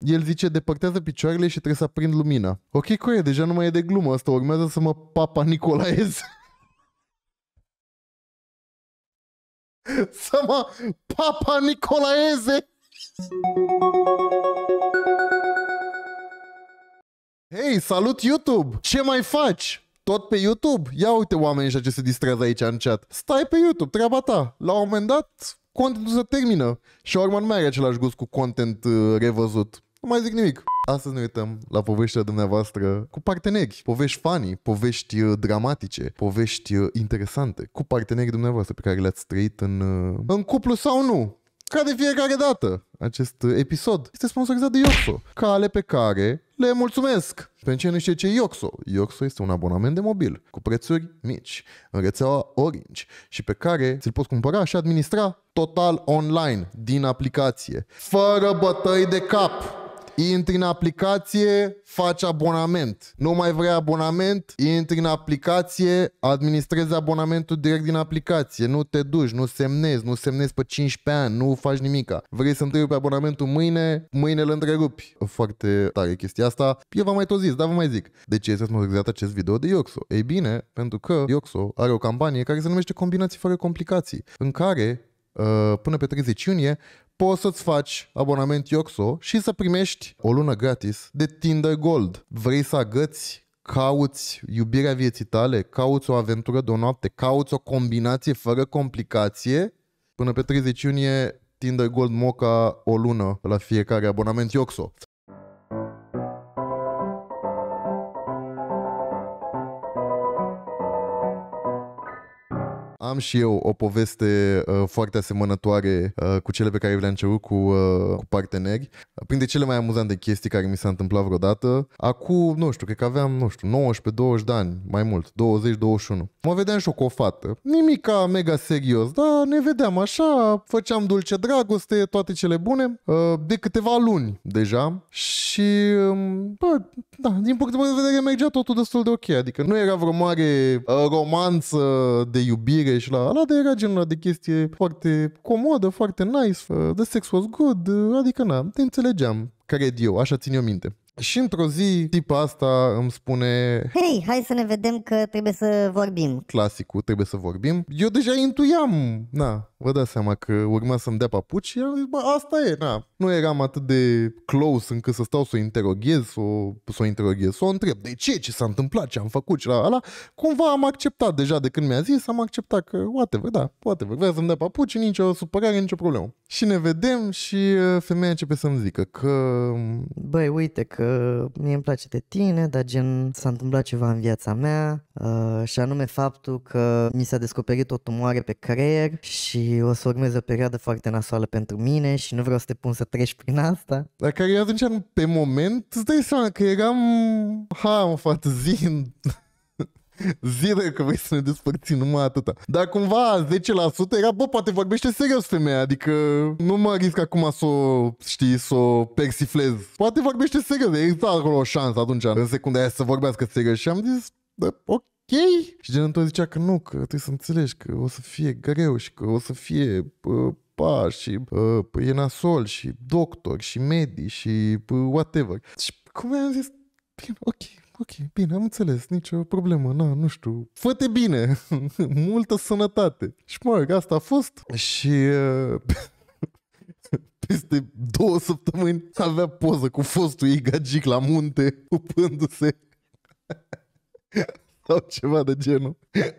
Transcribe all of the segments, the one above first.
El zice, depărtează picioarele și trebuie să aprind lumina. Ok, coie, deja nu mai e de glumă asta, urmează să mă papa Nicolaez. să mă papa Nicolaeze! Hei, salut YouTube! Ce mai faci? Tot pe YouTube? Ia uite oamenii ăștia ce se distrează aici în chat. Stai pe YouTube, treaba ta. La un moment dat, contentul se termină. Și urmă nu mai are același gust cu content uh, revăzut. Nu mai zic nimic. Astăzi ne uităm la poveștile dumneavoastră cu parteneri, povești funny, povești uh, dramatice, povești uh, interesante, cu partenerii dumneavoastră pe care le-ați trăit în, uh, în cuplu sau nu. Ca de fiecare dată, acest episod este sponsorizat de Yoxo, cale pe care le mulțumesc! Pentru ce nu știe ce e Yoxo? Yoxo este un abonament de mobil cu prețuri mici în rețeaua Orange și pe care ți-l poți cumpăra și administra total online din aplicație, fără bătăi de cap. Intri în aplicație, faci abonament. Nu mai vrei abonament, intri în aplicație, administrezi abonamentul direct din aplicație. Nu te duci, nu semnezi, nu semnezi pe 15 ani, nu faci nimica. Vrei să întrerupi abonamentul mâine, mâine îl întrerupi. Foarte tare chestia asta. Eu v-am mai tot zis, dar vă mai zic. De ce este sponsorizat acest video de Ioxo? Ei bine, pentru că Ioxo are o campanie care se numește Combinații fără complicații, în care uh, până pe 30 iunie poți să-ți faci abonament Yoxo și să primești o lună gratis de Tinder Gold. Vrei să agăți cauți iubirea vieții tale, cauți o aventură de o noapte, cauți o combinație fără complicație, până pe 30 iunie Tinder Gold Moca o lună la fiecare abonament Yoxo. am și eu o poveste uh, foarte asemănătoare uh, cu cele pe care le-am început cu, uh, cu parteneri. Printre cele mai amuzante chestii care mi s-a întâmplat vreodată, acum, nu știu, cred că aveam, nu știu, 19-20 de ani, mai mult, 20-21. Mă vedeam și eu cu o fată. Nimica mega serios, dar ne vedeam așa, făceam dulce dragoste, toate cele bune, uh, de câteva luni deja și, uh, bă, da, din punct de vedere mergea totul destul de ok, adică nu era vreo mare uh, romanță de iubire și și la dar era genul de chestie foarte comodă, foarte nice, the sex was good, adică na, te înțelegeam, cred eu, așa țin eu minte. Și într-o zi, tipa asta îmi spune Hei, hai să ne vedem că trebuie să vorbim Clasicul, trebuie să vorbim Eu deja intuiam, na, vă dați seama că urma să-mi dea papuci și el zis, bă, asta e, na. Nu eram atât de close încât să stau să o interoghez, să o, să o interoghez, să o întreb, de ce, ce s-a întâmplat, ce am făcut, și la ala. Cumva am acceptat deja de când mi-a zis, am acceptat că, whatever, da, whatever, vrea să-mi dea papuci, nicio supărare, nicio problemă. Și ne vedem și uh, femeia începe să-mi zică că... Băi, uite că mie îmi place de tine, dar gen s-a întâmplat ceva în viața mea uh, și anume faptul că mi s-a descoperit o tumoare pe creier și o să urmeze o perioadă foarte nasoală pentru mine și nu vreau să te pun să treci prin asta. La care atunci, pe moment, îți dai seama că eram, ha, mă, fată, zi, zile că vrei să ne despărți numai atâta. Dar cumva 10% era, bă, poate vorbește serios femeia, adică nu mă risc acum să o, știi, să o persiflez. Poate vorbește serios, Exact acolo o șansă atunci, în secunda aia să vorbească serios și am zis, da, ok și gen tot zicea că nu, că trebuie să înțelegi că o să fie greu și că o să fie uh, pa și uh, e nasol și doctor și medii și uh, whatever. Și cum am zis, bine, ok, ok, bine, am înțeles, nicio problemă, na, nu știu, fă bine, multă sănătate. Și mă rog, asta a fost și... Uh, peste două săptămâni avea poză cu fostul ei gagic la munte, upându-se sau ceva de genul.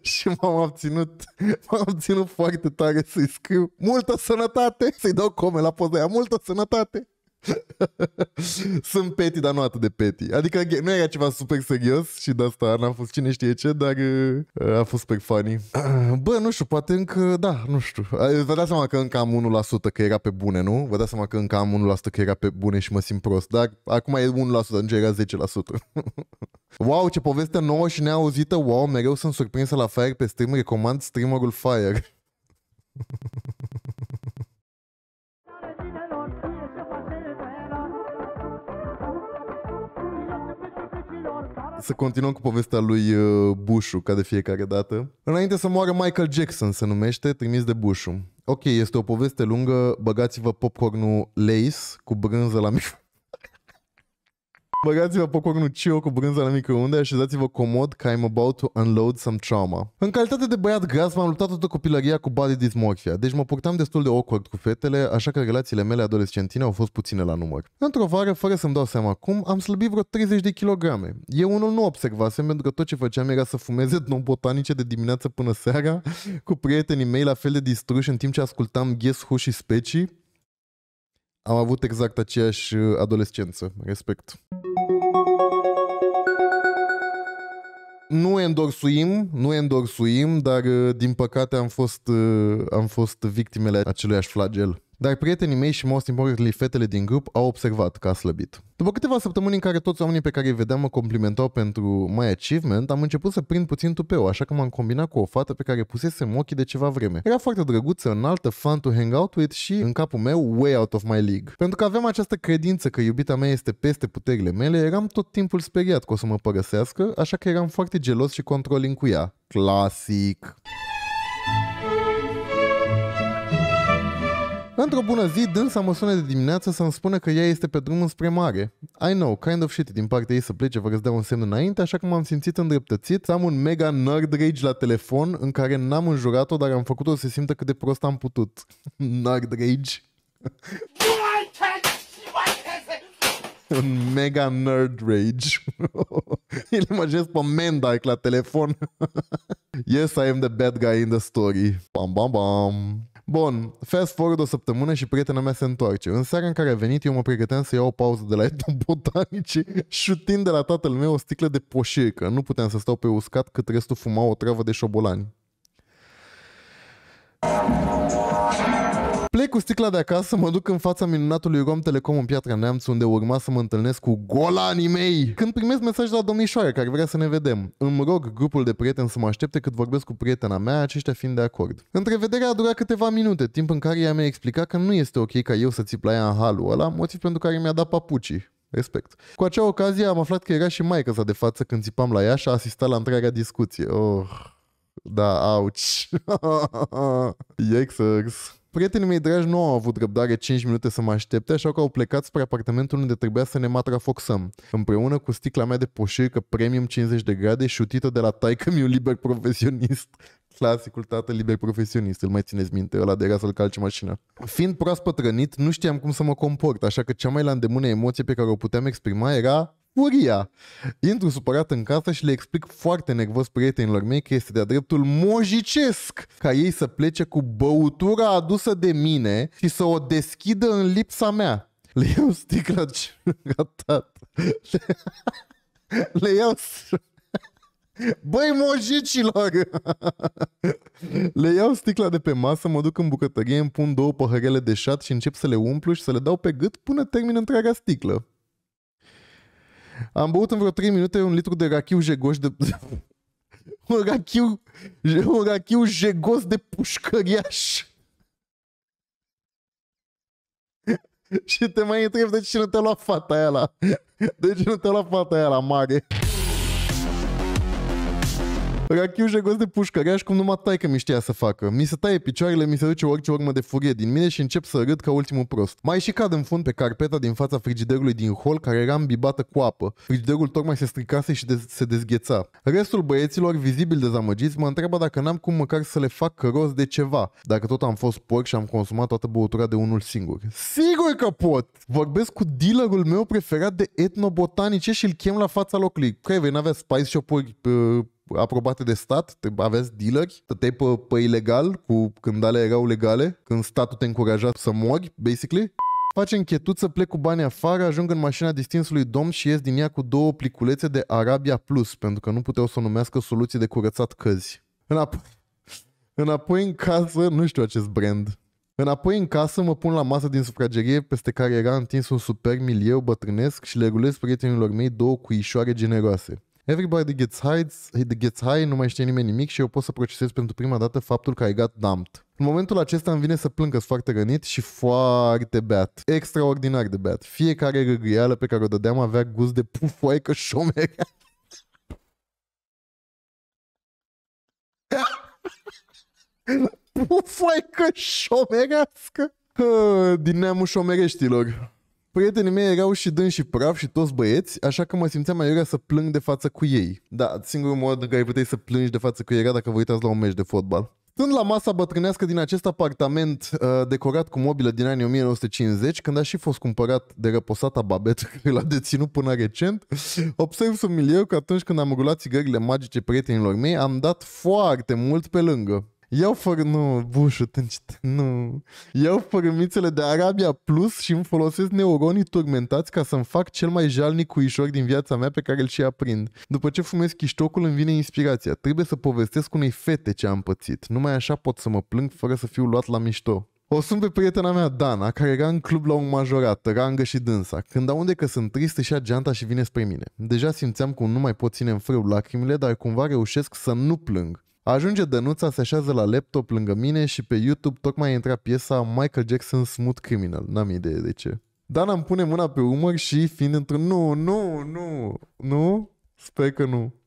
și m-am obținut, m-am obținut foarte tare să-i scriu multă sănătate, să-i dau come la poza aia, multă sănătate. Sunt peti, dar nu atât de peti. Adică nu era ceva super serios și de asta n am fost cine știe ce, dar uh, a fost super funny. Bă, nu știu, poate încă, da, nu știu. Vă dați seama că încă am 1% că era pe bune, nu? Vă dați seama că încă am 1% că era pe bune și mă simt prost, dar acum e 1%, deci era 10%. wow, ce poveste nouă și neauzită, wow, mereu sunt surprinsă la Fire pe stream, recomand streamerul Fire. Să continuăm cu povestea lui uh, Bushu, ca de fiecare dată. Înainte să moară Michael Jackson, se numește, trimis de Bushu. Ok, este o poveste lungă, băgați-vă popcornul Lace cu brânză la mijloc. Băgați-vă popcornul Cio cu brânza la microunde, așezați-vă comod că I'm about to unload some trauma. În calitate de băiat gras m-am luptat toată copilăria cu body dysmorphia, deci mă purtam destul de awkward cu fetele, așa că relațiile mele adolescentine au fost puține la număr. Într-o vară, fără să-mi dau seama cum, am slăbit vreo 30 de kilograme. Eu unul nu observasem pentru că tot ce făceam era să fumeze botanice de dimineață până seara, cu prietenii mei la fel de distruși în timp ce ascultam Guess Who și Specii, am avut exact aceeași uh, adolescență. Respect. Nu endorsuim, nu endorsuim, dar uh, din păcate am fost, uh, am fost victimele acelui flagel. Dar prietenii mei și most importantly fetele din grup au observat că a slăbit. După câteva săptămâni în care toți oamenii pe care îi vedeam mă complimentau pentru my achievement, am început să prind puțin tupeu, așa că m-am combinat cu o fată pe care pusesem ochii de ceva vreme. Era foarte drăguță, înaltă, fun to hang out with și, în capul meu, way out of my league. Pentru că aveam această credință că iubita mea este peste puterile mele, eram tot timpul speriat că o să mă părăsească, așa că eram foarte gelos și controlling cu ea. Classic. Într-o bună zi, dânsa mă sună de dimineață să-mi spună că ea este pe drum spre mare. I know, kind of shit, din partea ei să plece fără să dea un semn înainte, așa că m-am simțit îndreptățit să am un mega nerd rage la telefon în care n-am înjurat-o, dar am făcut-o să se simtă cât de prost am putut. nerd rage. un mega nerd rage. Îl imaginez pe Mendark la telefon. yes, I am the bad guy in the story. Bam, bam, bam. Bun, fast forward o săptămână și prietena mea se întoarce. În seara în care a venit, eu mă pregăteam să iau o pauză de la etnobotanice, șutind de la tatăl meu o sticlă de poșircă. Nu puteam să stau pe uscat cât restul fuma o travă de șobolani. Plec cu sticla de acasă, mă duc în fața minunatului Rom Telecom în Piatra Neamț, unde urma să mă întâlnesc cu golanii mei. Când primesc mesaj de la domnișoara care vrea să ne vedem, îmi rog grupul de prieteni să mă aștepte cât vorbesc cu prietena mea, aceștia fiind de acord. Întrevederea a durat câteva minute, timp în care ea mi-a explicat că nu este ok ca eu să țip la ea în halul ăla, motiv pentru care mi-a dat papucii. Respect. Cu acea ocazie am aflat că era și maica sa de față când țipam la ea și a asistat la întreaga discuție. Oh, da, auci. Yexers prietenii mei dragi nu au avut răbdare 5 minute să mă aștepte, așa că au plecat spre apartamentul unde trebuia să ne matrafoxăm, împreună cu sticla mea de poșircă premium 50 de grade șutită de la taică miu liber profesionist. Clasicul tată liber profesionist, îl mai țineți minte, ăla de era să-l calce mașina. Fiind proaspăt rănit, nu știam cum să mă comport, așa că cea mai la îndemână emoție pe care o puteam exprima era furia. Intru supărat în casă și le explic foarte nervos prietenilor mei că este de-a dreptul mojicesc ca ei să plece cu băutura adusă de mine și să o deschidă în lipsa mea. Le iau sticla ratat. Le, le iau... Băi, mojicilor! le iau sticla de pe masă, mă duc în bucătărie, îmi pun două păhărele de șat și încep să le umplu și să le dau pe gât până termin întreaga sticlă. A Hamilton ficou 3 minutos e um litro de HQ chegou de... um HQ, um HQ chegou de pușcăriaș. Și te mai întrebi de ce nu te-a luat fata aia la... De ce nu te-a luat fata Rachiu și gos de pușcăraș cum numai că mi știa să facă. Mi se taie picioarele, mi se duce orice urmă de furie din mine și încep să râd ca ultimul prost. Mai și cad în fund pe carpeta din fața frigiderului din hol care era îmbibată cu apă. Frigiderul tocmai se stricase și de- se dezgheța. Restul băieților, vizibil dezamăgiți, mă întreabă dacă n-am cum măcar să le fac rost de ceva, dacă tot am fost porc și am consumat toată băutura de unul singur. Sigur că pot! Vorbesc cu dealerul meu preferat de etnobotanice și îl chem la fața locului. Creve, n-avea spice shop-uri uh, aprobate de stat, te, aveți dealeri, te pe, pe ilegal cu când ale erau legale, când statul te încuraja să mori, basically face să plec cu banii afară, ajung în mașina distinsului domn și ies din ea cu două pliculețe de Arabia Plus, pentru că nu puteau să o numească soluții de curățat căzi. Înapoi, înapoi în casă, nu știu acest brand. Înapoi în casă mă pun la masă din sufragerie peste care era întins un super milieu bătrânesc și le regulez prietenilor mei două cuișoare generoase. Everybody gets high, gets high, nu mai știe nimeni nimic și eu pot să procesez pentru prima dată faptul că ai got dumped. În momentul acesta îmi vine să plâng că foarte rănit și foarte beat. Extraordinar de beat. Fiecare râgâială pe care o dădeam avea gust de pufoaică șomerea. pufoaică șomerească? Ă, din neamul șomereștilor. Prietenii mei erau și dâns și praf și toți băieți, așa că mă simțeam mai iurea să plâng de față cu ei. Da, singurul mod în care puteai să plângi de față cu ei era dacă vă uitați la un meci de fotbal. Stând la masa bătrânească din acest apartament uh, decorat cu mobilă din anii 1950, când a și fost cumpărat de răposata Babet, care l-a deținut până recent, observ sub milieu că atunci când am rulat țigările magice prietenilor mei, am dat foarte mult pe lângă. Iau fără, nu, bușu, tâncit, nu. Iau fărâmițele de Arabia Plus și îmi folosesc neuronii turmentați ca să-mi fac cel mai jalnic cuișor din viața mea pe care îl și aprind. După ce fumez chiștocul îmi vine inspirația. Trebuie să povestesc unei fete ce am pățit. Numai așa pot să mă plâng fără să fiu luat la mișto. O sun pe prietena mea, Dana, care era în club la un majorat, rangă și dânsa. Când aude că sunt trist, și ia geanta și vine spre mine. Deja simțeam cum nu mai pot ține în frâu lacrimile, dar cumva reușesc să nu plâng. Ajunge Dănuța, se așează la laptop lângă mine și pe YouTube tocmai intra piesa Michael Jackson Smooth Criminal. N-am idee de ce. Dana îmi pune mâna pe umăr și fiind într-un nu, nu, nu, nu, sper că nu.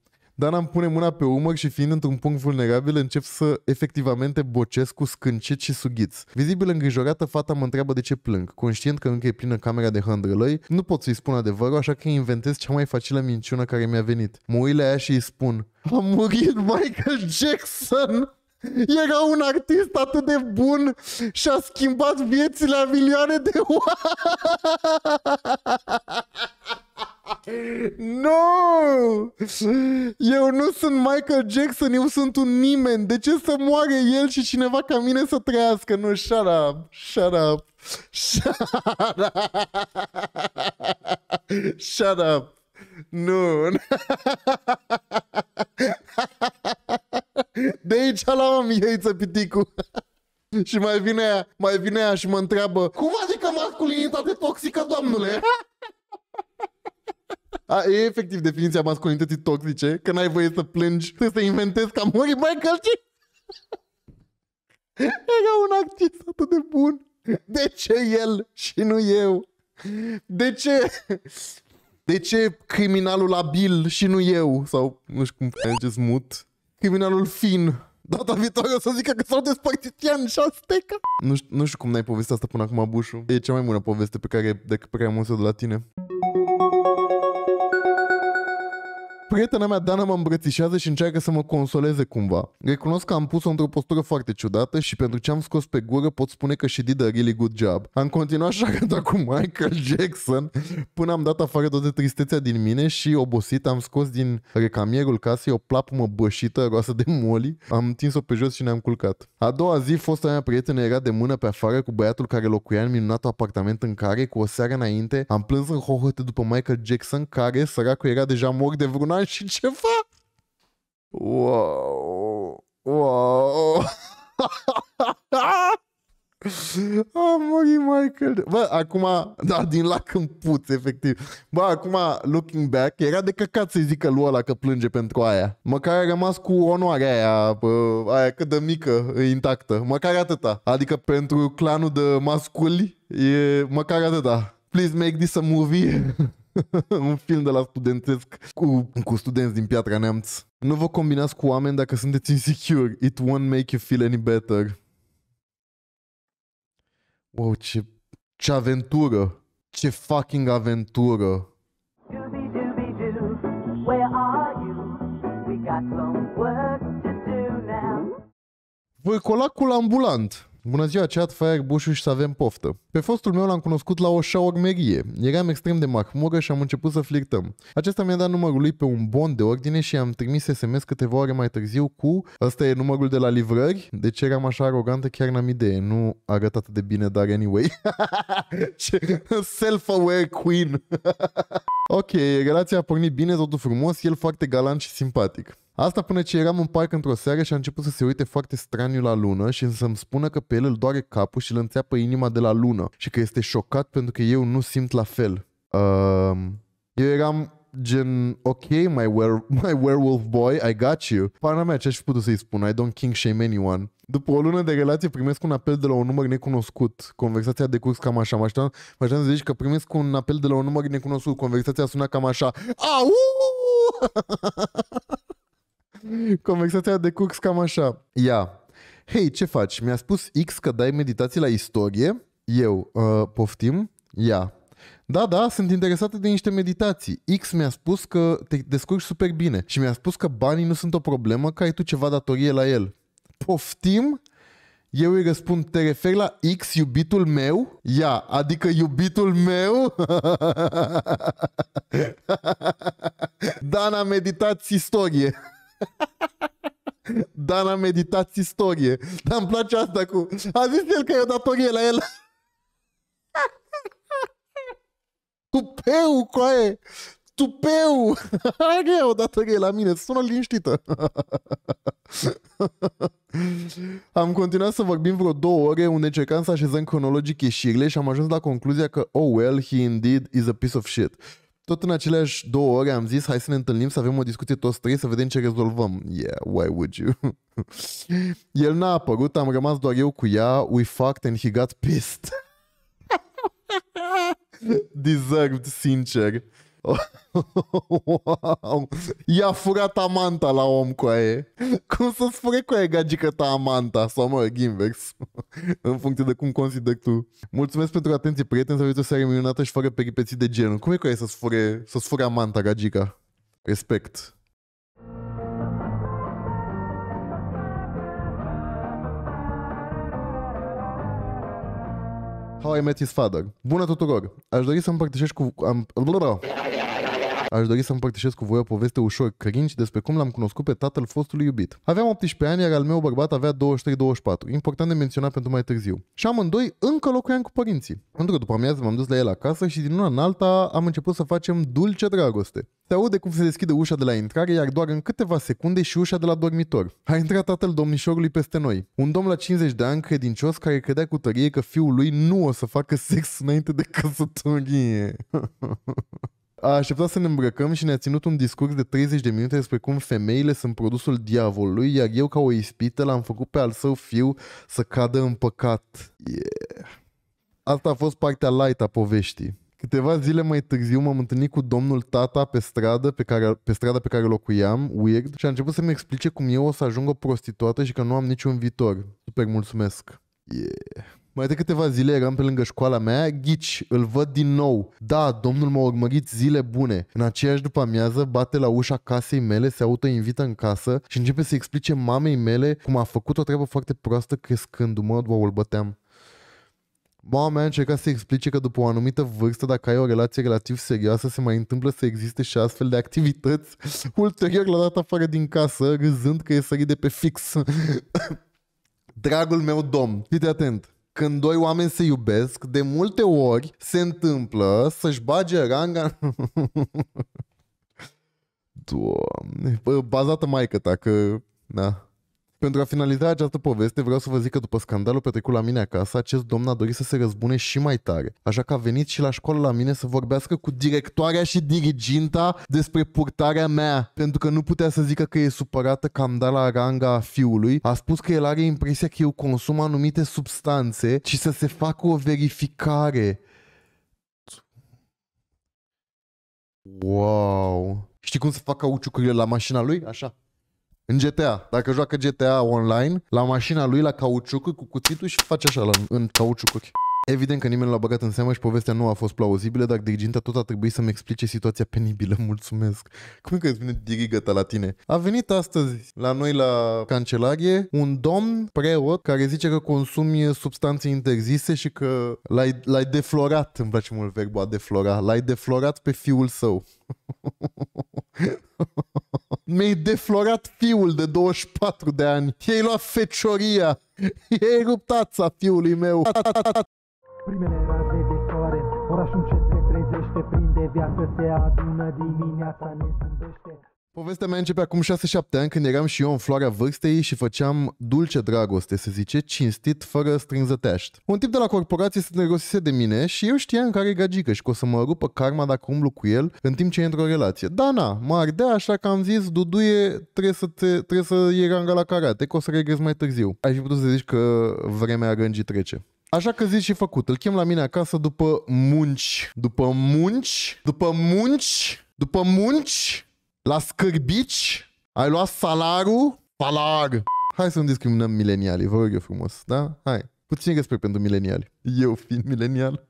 Dana îmi pune mâna pe umăr și fiind într-un punct vulnerabil, încep să efectivamente bocesc cu scâncit și sughiț. Vizibil îngrijorată, fata mă întreabă de ce plâng. Conștient că încă e plină camera de hândrălăi, nu pot să-i spun adevărul, așa că inventez cea mai facilă minciună care mi-a venit. Mă uit la ea și îi spun A murit Michael Jackson! Era un artist atât de bun și a schimbat viețile a milioane de oameni! nu! Eu nu sunt Michael Jackson, eu sunt un nimeni. De ce să moare el și cineva ca mine să trăiască? Nu, shut up, shut up, shut up, shut up. Nu. De aici la om mieiță, piticul. și mai vine aia, mai vine aia și mă întreabă Cum adică masculinitate toxică, domnule? A, e efectiv definiția masculinității toxice, că n-ai voie să plângi, să se inventezi că mori mai călci. G. E ca un actis atât de bun. De ce el și nu eu? De ce? De ce criminalul abil și nu eu? Sau nu știu cum treceți smut. Criminalul fin. Data viitoare o să zică că s-au despărțit Ian și Azteca. Nu, știu, nu știu cum n-ai povestit asta până acum, Bușu. E cea mai bună poveste pe care, de, pe care am auzit de la tine. Prietena mea, Dana, mă îmbrățișează și încearcă să mă consoleze cumva. Recunosc că am pus-o într-o postură foarte ciudată și pentru ce am scos pe gură pot spune că și did a really good job. Am continuat așa cânta cu Michael Jackson până am dat afară toată tristețea din mine și obosit am scos din recamierul casei o plapumă bășită roasă de moli, am întins-o pe jos și ne-am culcat. A doua zi, fosta mea prietenă era de mână pe afară cu băiatul care locuia în minunatul apartament în care, cu o seară înainte, am plâns în hohote după Michael Jackson, care, săracul, era deja mort de vreun an ani și ceva. Wow! Wow! A murit Michael. Bă, acum, da, din lac în puț, efectiv. Bă, acum, looking back, era de căcat să-i zică lui ăla că plânge pentru aia. Măcar a rămas cu onoarea aia, bă, aia cât de mică, intactă. Măcar atâta. Adică pentru clanul de masculi, e măcar atâta. Please make this a movie. un film de la studențesc cu, cu studenți din Piatra Neamț. Nu vă combinați cu oameni dacă sunteți insecure. It won't make you feel any better. Wow, ce, ce aventură! Ce fucking aventură! Voi cola cu ambulant. Bună ziua, chat fire, Bușu și să avem poftă. Pe fostul meu l-am cunoscut la o șaormerie. Eram extrem de mahmură și am început să flirtăm. Acesta mi-a dat numărul lui pe un bon de ordine și am trimis SMS câteva ore mai târziu cu Asta e numărul de la livrări? De deci ce eram așa arogantă? Chiar n-am idee. Nu arăt atât de bine, dar anyway. Self-aware queen. ok, relația a pornit bine, totul frumos, el foarte galant și simpatic. Asta până ce eram în parc într-o seară și a început să se uite foarte straniu la lună și să-mi spună că pe el îl doare capul și îl înțeapă inima de la lună și că este șocat pentru că eu nu simt la fel. Uh, eu eram gen, ok, my, were, my werewolf boy, I got you. Pana mea, ce-aș fi putut să-i spun? I don't king shame anyone. După o lună de relație primesc un apel de la un număr necunoscut. Conversația de curs cam așa. Mă așteptam, să zici că primesc un apel de la un număr necunoscut. Conversația suna cam așa. Au! Conversația de curs cam așa. Ia, hei, ce faci? Mi-a spus X că dai meditații la istorie. Eu, uh, poftim? Ia. Da, da, sunt interesată de niște meditații. X mi-a spus că te descurci super bine și mi-a spus că banii nu sunt o problemă, că ai tu ceva datorie la el. Poftim? Eu îi răspund, te referi la X, iubitul meu? Ia, adică iubitul meu? Dana, meditați istorie. Dana meditați istorie. Dar îmi place asta cu... A zis el că e o datorie la el. Tupeu, coaie! Tupeu! Are o datorie la mine, sună liniștită. am continuat să vorbim vreo două ore unde încercam să așezăm cronologic ieșirile și am ajuns la concluzia că oh well, he indeed is a piece of shit tot în aceleași două ore am zis hai să ne întâlnim, să avem o discuție toți trei, să vedem ce rezolvăm. Yeah, why would you? El n-a apărut, am rămas doar eu cu ea, we fucked and he got pissed. Deserved, sincer wow. I-a furat amanta la om cu aie. Cum să-ți fure cu aie gagică ta amanta? Sau mă, invers. în funcție de cum consider tu. Mulțumesc pentru atenție, prieteni. Să aveți o seară minunată și fără peripeții de genul. Cum e cu aie să-ți fure, să-ți fure amanta gagica? Respect. How I Met His Father. Bună tuturor! Aș dori să împărtășesc cu... Am aș dori să împărtășesc cu voi o poveste ușor cringe despre cum l-am cunoscut pe tatăl fostului iubit. Aveam 18 ani, iar al meu bărbat avea 23-24, important de menționat pentru mai târziu. Și amândoi încă locuiam cu părinții. Într-o după amiază m-am dus la el acasă și din una în alta am început să facem dulce dragoste. Se aude cum se deschide ușa de la intrare, iar doar în câteva secunde și ușa de la dormitor. A intrat tatăl domnișorului peste noi. Un domn la 50 de ani credincios care credea cu tărie că fiul lui nu o să facă sex înainte de căsătorie. a așteptat să ne îmbrăcăm și ne-a ținut un discurs de 30 de minute despre cum femeile sunt produsul diavolului, iar eu ca o ispită l-am făcut pe al său fiu să cadă în păcat. Yeah. Asta a fost partea light a poveștii. Câteva zile mai târziu m-am întâlnit cu domnul tata pe stradă pe, care, pe strada pe care locuiam, weird, și a început să-mi explice cum eu o să ajung o prostituată și că nu am niciun viitor. Super mulțumesc. Yeah. Mai de câteva zile eram pe lângă școala mea, ghici, îl văd din nou. Da, domnul m-a urmărit zile bune. În aceeași după amiază, bate la ușa casei mele, se autoinvită în casă și începe să explice mamei mele cum a făcut o treabă foarte proastă crescându-mă, doar îl băteam. Mama mea a încercat să explice că după o anumită vârstă, dacă ai o relație relativ serioasă, se mai întâmplă să existe și astfel de activități. Ulterior l-a dat afară din casă, râzând că e sărit de pe fix. Dragul meu domn, fii atent când doi oameni se iubesc, de multe ori se întâmplă să-și bage ranga... Doamne, bazată maică ta, că... Da. Pentru a finaliza această poveste, vreau să vă zic că după scandalul petrecut la mine acasă, acest domn a dorit să se răzbune și mai tare, așa că a venit și la școală la mine să vorbească cu directoarea și diriginta despre purtarea mea, pentru că nu putea să zică că e supărată că am dat la ranga a fiului, a spus că el are impresia că eu consum anumite substanțe și să se facă o verificare. Wow! Știi cum să fac cauciucurile la mașina lui? Așa. În GTA. Dacă joacă GTA online, la mașina lui, la cauciuc cu cuțitul și face așa la, în cauciucuri. Evident că nimeni nu l-a băgat în seamă și povestea nu a fost plauzibilă, dar diriginta tot a trebuit să-mi explice situația penibilă, mulțumesc. Cum e că îți vine dirigăta la tine? A venit astăzi la noi la cancelarie un domn preot care zice că consumi substanțe interzise și că l-ai, l-ai deflorat, îmi place mult verbul a deflora, l-ai deflorat pe fiul său. mi-ai deflorat fiul de 24 de ani, i-ai luat fecioria, i-ai rupt ața fiului meu. Primele raze de soare, orașul încet se trezește, prinde viață, se adună dimineața, ne zâmbește. Povestea mea începe acum 6-7 ani când eram și eu în floarea vârstei și făceam dulce dragoste, se zice, cinstit, fără strânzăteaști. Un tip de la corporație se negosise de mine și eu știam care e gagică și că o să mă rupă karma dacă umblu cu el în timp ce într-o relație. Da, na, mă ardea așa că am zis, Duduie, trebuie să, te, trebuie să iei ranga la karate, că o să regrezi mai târziu. Ai fi putut să zici că vremea rângii trece. Așa că zici și făcut, îl chem la mine acasă după munci, după munci, după munci, după munci, la scârbici, ai luat salarul, salar. Hai să nu discriminăm milenialii, vă rog eu frumos, da? Hai. Puțin respect pentru mileniali. Eu fiind milenial.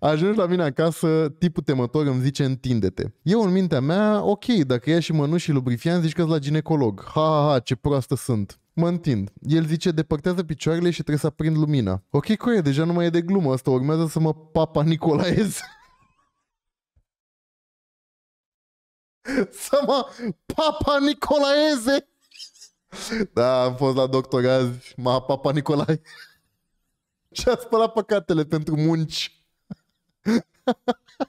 Ajungi la mine acasă, tipul temător îmi zice întinde-te. Eu în mintea mea, ok, dacă ia și mănuși și lubrifiant, zici că la ginecolog. Ha, ha, ha, ce proastă sunt. Mă întind. El zice, depărtează picioarele și trebuie să aprind lumina. Ok, coie, deja nu mai e de glumă asta, urmează să mă papa Nicolaez. să mă papa Nicolaeze. Da, am fost la doctor azi, Ma papa Nicolae. Și a spălat păcatele pentru munci.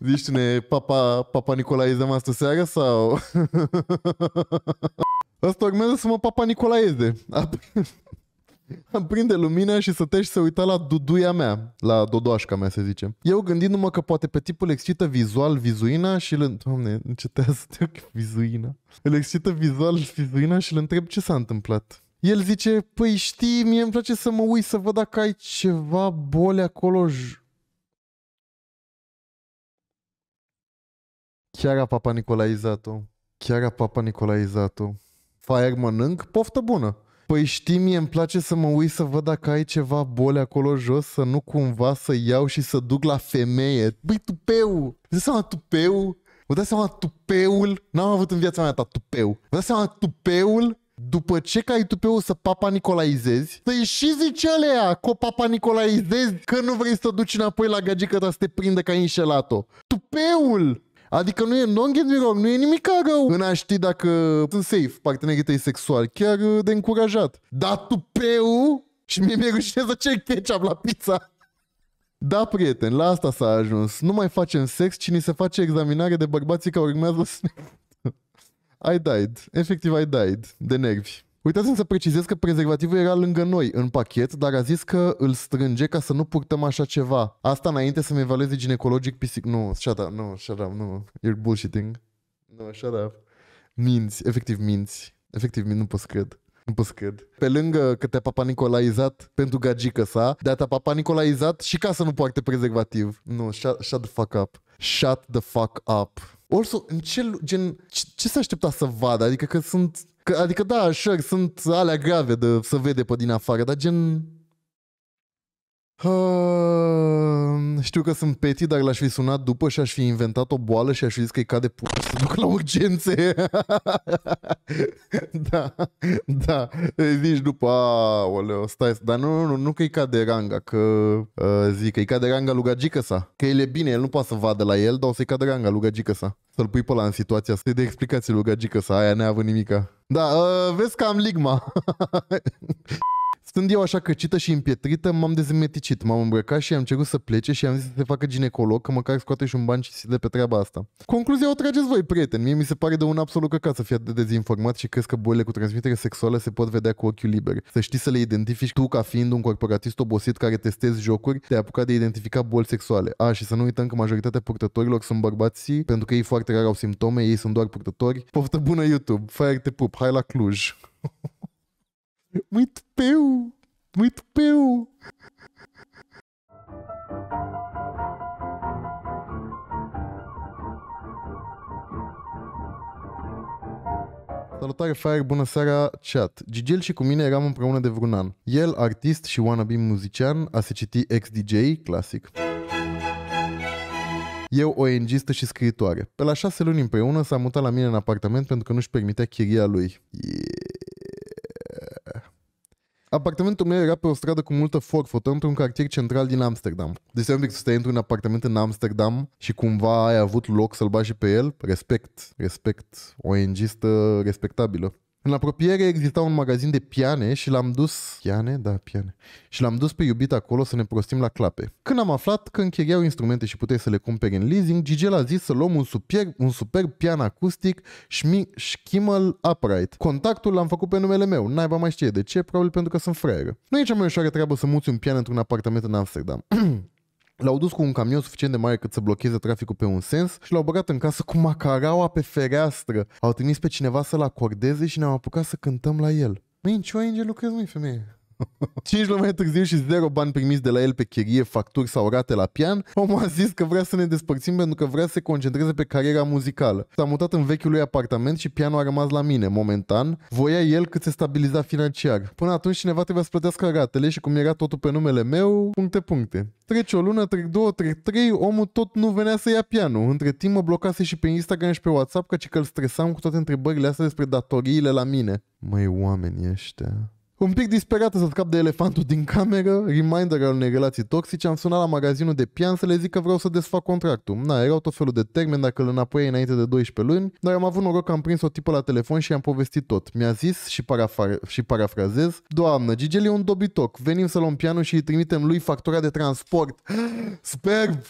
Zici ne papa, papa Nicolaezăm astă seară sau... Asta urmează să mă papa Nicolaeze. Am prinde lumina și sătești să uita la duduia mea, la dodoașca mea, să zicem. Eu gândindu-mă că poate pe tipul excită vizual vizuina și îl... Doamne, încetează vizuina. Îl excită vizual vizuina și îl întreb ce s-a întâmplat. El zice, păi știi, mie îmi place să mă uit să văd dacă ai ceva boli acolo. Chiar a Papa Chiar a Papa Nicolaizat-o. Fire mănânc, Poftă bună! Păi știi, mie îmi place să mă uit să văd dacă ai ceva boli acolo jos, să nu cumva să iau și să duc la femeie. Băi, tupeu! Îți seama tupeu? Vă dați seama tupeul? N-am avut în viața mea ta tupeu. Vă dați seama tupeul? După ce ca ai tupeul să papa Nicolaizezi, să-i și zici alea că o papa Nicolaizezi că nu vrei să o duci înapoi la gagică ta să te prindă că ai înșelat-o. Tupeul! Adică nu e, don't get me wrong, nu e nimic rău în a ști dacă sunt safe partenerii tăi sexuali, chiar uh, de încurajat. Da, tu peu și mie mi-e rușine să cer ketchup la pizza. Da, prieten, la asta s-a ajuns. Nu mai facem sex, ci ni se face examinare de bărbații care urmează să... I died. Efectiv, I died. De nervi. Uitați-mi să precizez că prezervativul era lângă noi, în pachet, dar a zis că îl strânge ca să nu purtăm așa ceva. Asta înainte să-mi evalueze ginecologic pisic... Nu, shut up, nu, shut up, nu. You're bullshitting. Nu, shut up. Minți, efectiv minți. Efectiv, nu pot să cred. Nu pot să cred. Pe lângă că te-a papa Nicolaizat pentru gagică sa, de-a te-a papa Nicolaizat și ca să nu poarte prezervativ. Nu, shut, shut the fuck up. Shut the fuck up. Also, în ce, gen, ce, ce se aștepta să vadă? Adică că sunt Că, adică da, așa, sunt alea grave de să vede pe din afară, dar gen Uh, știu că sunt peti, dar l-aș fi sunat după și aș fi inventat o boală și aș fi zis că-i cade pu... să duc la urgențe. da, da. Zici după, aoleo, stai, dar nu, nu, nu că-i cade ranga, că uh, zic că-i cade ranga lui gagică sa. Că el e bine, el nu poate să vadă la el, dar o să-i cade ranga lui gagică sa. Să-l pui pe la în situația asta. de explicații lui gagică sa, aia n-a avut nimica. Da, uh, vezi că am ligma. Stând eu așa căcită și împietrită, m-am dezmeticit, m-am îmbrăcat și am cerut să plece și am zis să se facă ginecolog, că măcar scoate și un ban și se de pe treaba asta. Concluzia o trageți voi, prieteni. Mie mi se pare de un absolut căcat să fie atât de dezinformat și crezi că bolile cu transmitere sexuală se pot vedea cu ochiul liber. Să știi să le identifici tu ca fiind un corporatist obosit care testezi jocuri, te apuca apucat de a identifica boli sexuale. A, și să nu uităm că majoritatea purtătorilor sunt bărbații, pentru că ei foarte rar au simptome, ei sunt doar purtători. Poftă bună YouTube, fire te pup, hai la Cluj! Muito peu! Muito peu! Salutare, Fire, bună seara, chat. Gigel și cu mine eram împreună de vreun an. El, artist și wannabe muzician, a se citi ex-DJ, clasic. Eu, o engistă și scriitoare. Pe la șase luni împreună s-a mutat la mine în apartament pentru că nu-și permitea chiria lui. Yeah. Apartamentul meu era pe o stradă cu multă forfotă într-un cartier central din Amsterdam. Deci am să stai într-un apartament în Amsterdam și cumva ai avut loc să-l bagi pe el, respect, respect, ONG-istă respectabilă. În apropiere exista un magazin de piane și l-am dus... Piane? Da, piane. Și l-am dus pe iubit acolo să ne prostim la clape. Când am aflat că închiriau instrumente și puteai să le cumperi în leasing, Gigel a zis să luăm un superb, un superb pian acustic Schmi- Schimel Upright. Contactul l-am făcut pe numele meu, n mai știe de ce, probabil pentru că sunt fraieră. Nu e cea mai ușoară treabă să muți un pian într-un apartament în Amsterdam. L-au dus cu un camion suficient de mare cât să blocheze traficul pe un sens și l-au băgat în casă cu macaraua pe fereastră. Au trimis pe cineva să-l acordeze și ne-am apucat să cântăm la el. Mă, în ce angel lucrez, măi, femeie? 5 luni mai târziu și 0 bani primiți de la el pe chirie, facturi sau rate la pian, omul a zis că vrea să ne despărțim pentru că vrea să se concentreze pe cariera muzicală. S-a mutat în vechiul lui apartament și pianul a rămas la mine, momentan. Voia el cât se stabiliza financiar. Până atunci cineva trebuia să plătească ratele și cum era totul pe numele meu, puncte, puncte. Trece o lună, trec două, trec trei, omul tot nu venea să ia pianul. Între timp mă blocase și pe Instagram și pe WhatsApp, căci că îl stresam cu toate întrebările astea despre datoriile la mine. Mai oameni ăștia... Un pic disperată să scap de elefantul din cameră, reminder al unei relații toxice, am sunat la magazinul de pian să le zic că vreau să desfac contractul. Na, erau tot felul de termeni dacă îl înapoiai înainte de 12 luni, dar am avut noroc că am prins o tipă la telefon și i-am povestit tot. Mi-a zis și, parafra- și parafrazez, Doamnă, Gigel e un dobitoc, venim să luăm pianul și îi trimitem lui factura de transport. Sperb!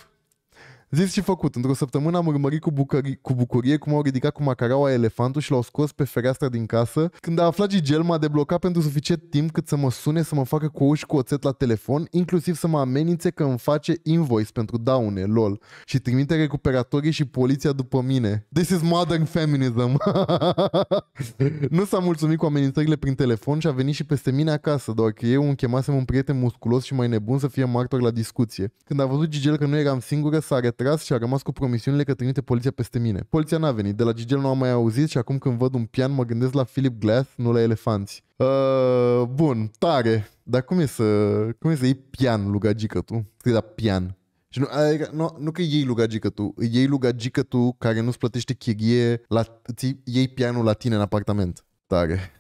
Zis și făcut, într-o săptămână am urmărit cu, bucări, cu bucurie cum au ridicat cu macaraua elefantul și l-au scos pe fereastra din casă. Când a aflat Gigel, m-a deblocat pentru suficient timp cât să mă sune să mă facă cu uși cu oțet la telefon, inclusiv să mă amenințe că îmi face invoice pentru daune, lol, și trimite recuperatorii și poliția după mine. This is modern feminism. nu s-a mulțumit cu amenințările prin telefon și a venit și peste mine acasă, doar că eu îmi chemasem un prieten musculos și mai nebun să fie martor la discuție. Când a văzut Gigel că nu eram singură, s-a tras și a rămas cu promisiunile că trimite poliția peste mine. Poliția n-a venit, de la Gigel nu am mai auzit și acum când văd un pian mă gândesc la Philip Glass, nu la elefanți. Uh, bun, tare. Dar cum e să, cum e să iei pian lugagică tu? Scrie da pian. Și nu, adică, nu, nu că iei lugagică tu, iei lugagică tu care nu-ți plătește chirie, la, ții, iei pianul la tine în apartament. Tare.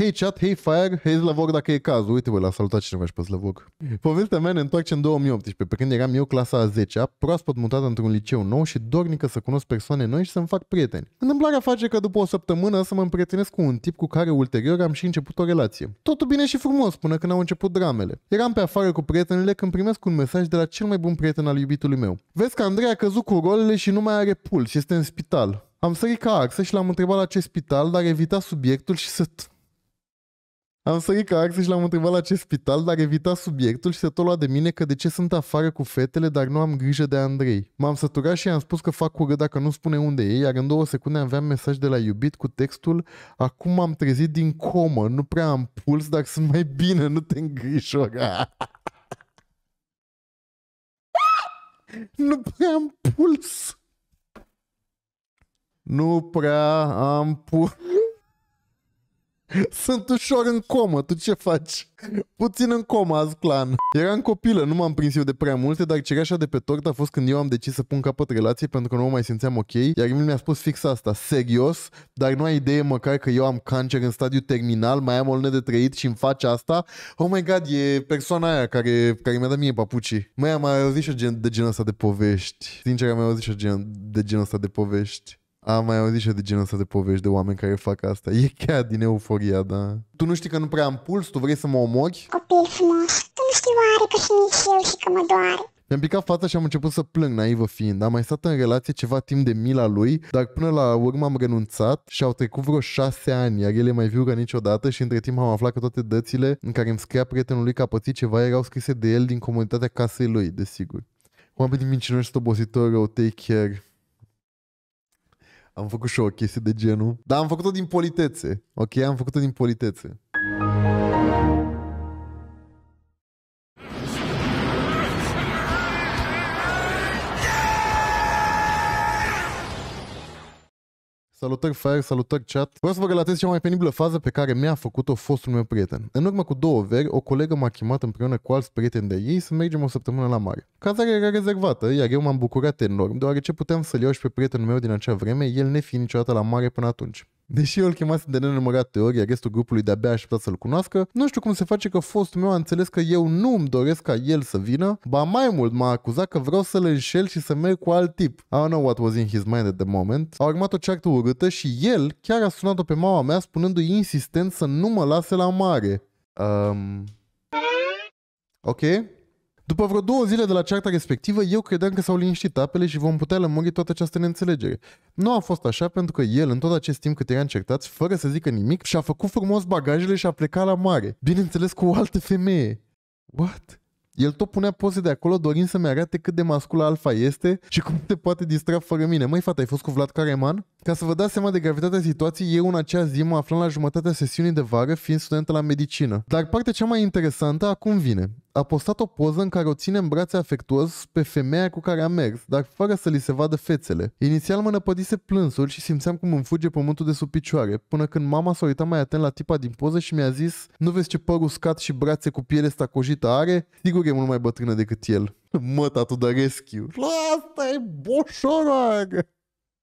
Hei chat, hei fire, hei Slavog dacă e cazul. Uite, voi l-a salutat cineva și pe Slavog. Povestea mea ne întoarce în 2018, pe când eram eu clasa a 10-a, proaspăt mutat într-un liceu nou și dornică să cunosc persoane noi și să-mi fac prieteni. Întâmplarea face că după o săptămână să mă împrietenesc cu un tip cu care ulterior am și început o relație. Totul bine și frumos până când au început dramele. Eram pe afară cu prietenele când primesc un mesaj de la cel mai bun prieten al iubitului meu. Vezi că Andrei a căzut cu rolele și nu mai are puls și este în spital. Am sărit ca axă și l-am întrebat la ce spital, dar evita subiectul și să... Am sărit ca axă și l-am întrebat la ce spital, dar evita subiectul și se tot lua de mine că de ce sunt afară cu fetele, dar nu am grijă de Andrei. M-am săturat și i-am spus că fac cură dacă nu spune unde e, iar în două secunde aveam mesaj de la iubit cu textul Acum m-am trezit din comă, nu prea am puls, dar sunt mai bine, nu te îngrijora. nu prea am puls. Nu prea am puls. Sunt ușor în comă, tu ce faci? Puțin în comă azi, clan. Eram copilă, nu m-am prins eu de prea multe, dar cereașa de pe tort a fost când eu am decis să pun capăt relației pentru că nu mă mai simțeam ok, iar Emil mi-a spus fix asta, serios, dar nu ai idee măcar că eu am cancer în stadiu terminal, mai am o lună de trăit și îmi face asta? Oh my god, e persoana aia care, care mi-a dat mie papuci. Mai am mai auzit și gen, de genul ăsta de povești. Sincer, am mai auzit și gen, de genul ăsta de povești. Am mai auzit și de genul ăsta de povești de oameni care fac asta. E chiar din euforia, da. Tu nu știi că nu prea am puls? Tu vrei să mă omori? Copil frumos, tu nu știi oare că și nici eu și că mă doare? Mi-am picat fața și am început să plâng, naivă fiind. Am mai stat în relație ceva timp de mila lui, dar până la urmă am renunțat și au trecut vreo șase ani, iar el e mai viu ca niciodată și între timp am aflat că toate dățile în care îmi scria prietenul lui că a pățit ceva erau scrise de el din comunitatea casei lui, desigur. Oameni mincinoși sunt obositori, o take care am făcut și o chestie de genul, dar am făcut-o din politețe, ok? Am făcut-o din politețe. Salutări Fire, salutări chat. Vreau să vă relatez cea mai penibilă fază pe care mi-a făcut-o fostul meu prieten. În urmă cu două veri, o colegă m-a chemat împreună cu alți prieteni de ei să mergem o săptămână la mare. Cazarea era rezervată, iar eu m-am bucurat enorm, deoarece puteam să-l iau și pe prietenul meu din acea vreme, el ne fi niciodată la mare până atunci. Deși eu îl chemase de nenumărate ori, iar restul grupului de-abia aștepta să-l cunoască, nu știu cum se face că fostul meu a înțeles că eu nu îmi doresc ca el să vină, ba mai mult m-a acuzat că vreau să-l înșel și să merg cu alt tip. I don't know what was in his mind at the moment. A urmat o ceartă urâtă și el chiar a sunat-o pe mama mea spunându-i insistent să nu mă lase la mare. Um... Ok? După vreo două zile de la cearta respectivă, eu credeam că s-au liniștit apele și vom putea lămuri toată această neînțelegere. Nu a fost așa pentru că el, în tot acest timp cât era încertați, fără să zică nimic, și-a făcut frumos bagajele și a plecat la mare. Bineînțeles cu o altă femeie. What? El tot punea poze de acolo dorind să-mi arate cât de mascul alfa este și cum te poate distra fără mine. Mai fata, ai fost cu Vlad Careman? Ca să vă dați seama de gravitatea situației, eu în acea zi mă aflam la jumătatea sesiunii de vară fiind studentă la medicină. Dar partea cea mai interesantă acum vine. A postat o poză în care o ține în brațe afectuos pe femeia cu care am mers, dar fără să li se vadă fețele. Inițial mă năpădise plânsul și simțeam cum îmi fuge pământul de sub picioare, până când mama s-a uitat mai atent la tipa din poză și mi-a zis Nu vezi ce păr uscat și brațe cu piele stacojită are? Sigur e mult mai bătrână decât el. Măta tatu de rescue. Asta e boșorag!